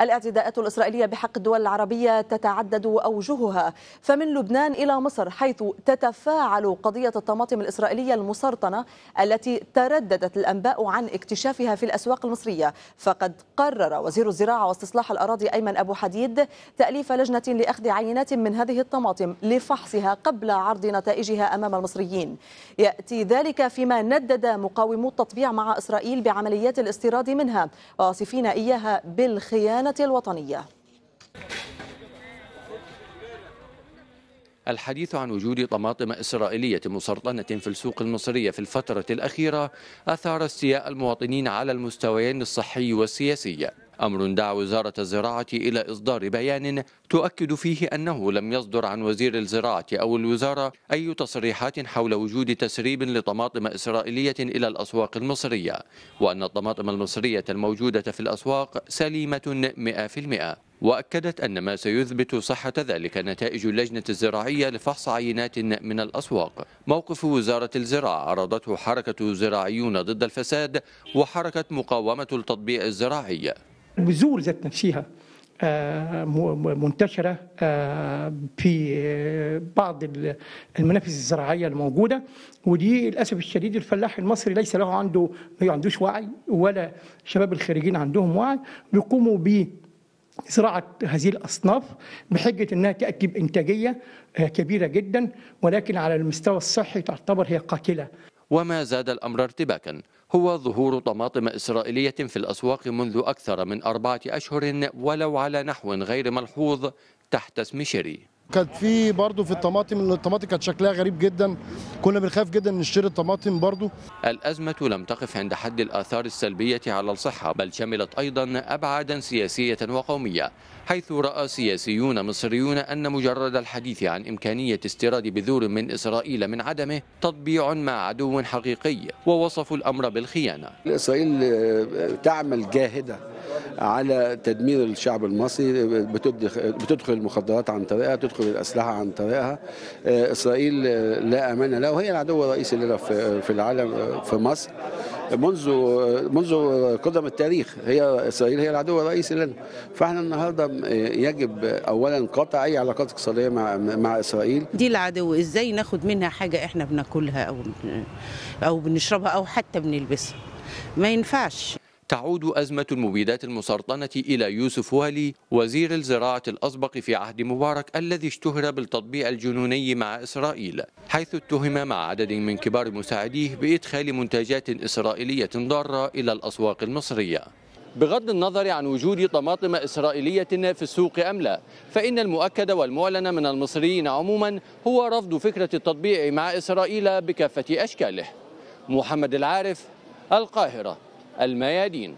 الاعتداءات الإسرائيلية بحق الدول العربية تتعدد أوجهها فمن لبنان إلى مصر حيث تتفاعل قضية الطماطم الإسرائيلية المسرطنة التي ترددت الأنباء عن اكتشافها في الأسواق المصرية فقد قرر وزير الزراعة واستصلاح الأراضي أيمن أبو حديد تأليف لجنة لأخذ عينات من هذه الطماطم لفحصها قبل عرض نتائجها أمام المصريين يأتي ذلك فيما ندد مقاومو التطبيع مع إسرائيل بعمليات الاستيراد منها واصفين إياها بالخيانة الخزانة الوطنية الحديث عن وجود طماطم إسرائيلية مسرطنة في السوق المصرية في الفترة الأخيرة أثار استياء المواطنين على المستويين الصحي والسياسي أمر دعا وزارة الزراعة إلى إصدار بيان تؤكد فيه أنه لم يصدر عن وزير الزراعة أو الوزارة أي تصريحات حول وجود تسريب لطماطم إسرائيلية إلى الأسواق المصرية وأن الطماطم المصرية الموجودة في الأسواق سليمة 100% وأكدت أن ما سيثبت صحة ذلك نتائج اللجنة الزراعية لفحص عينات من الأسواق موقف وزارة الزراعة عرضته حركة زراعيون ضد الفساد وحركة مقاومة التطبيع الزراعي البذور ذات نفسها آه، منتشرة آه، في آه، بعض المنافس الزراعية الموجودة ودي للأسف الشديد الفلاح المصري ليس له عنده ما عندوش وعي ولا شباب الخريجين عندهم وعي بيقوموا بيه زراعة هذه الأصناف بحجة أنها تأتي انتاجيه آه، كبيرة جدا ولكن على المستوى الصحي تعتبر هي قاتلة وما زاد الأمر ارتباكا هو ظهور طماطم إسرائيلية في الأسواق منذ أكثر من أربعة أشهر ولو على نحو غير ملحوظ تحت اسم شيري كانت في برضه في الطماطم الطماطم كانت شكلها غريب جدا كنا بنخاف جدا نشتري الطماطم برضه الأزمة لم تقف عند حد الآثار السلبية على الصحة بل شملت أيضا أبعادا سياسية وقومية حيث رأى سياسيون مصريون أن مجرد الحديث عن إمكانية استيراد بذور من إسرائيل من عدمه تطبيع مع عدو حقيقي ووصفوا الأمر بالخيانة إسرائيل تعمل جاهدة على تدمير الشعب المصري بتدخل المخدرات عن طريقها تدخل الأسلحة عن طريقها آه، إسرائيل آه، لا أمان لها وهي العدو الرئيسي لنا في العالم آه، في مصر منذ منذ قدم التاريخ هي اسرائيل هي العدو الرئيسي لنا فاحنا النهارده يجب اولا قطع اي علاقات اقتصاديه مع مع اسرائيل دي العدو ازاي ناخد منها حاجه احنا بناكلها او او بنشربها او حتى بنلبسها ما ينفعش تعود أزمة المبيدات المسرطنة إلى يوسف والي وزير الزراعة الأسبق في عهد مبارك الذي اشتهر بالتطبيع الجنوني مع إسرائيل حيث اتهم مع عدد من كبار مساعديه بإدخال منتجات إسرائيلية ضارة إلى الأسواق المصرية بغض النظر عن وجود طماطم إسرائيلية في السوق أم لا فإن المؤكد والمعلن من المصريين عموما هو رفض فكرة التطبيع مع إسرائيل بكافة أشكاله محمد العارف القاهرة الميادين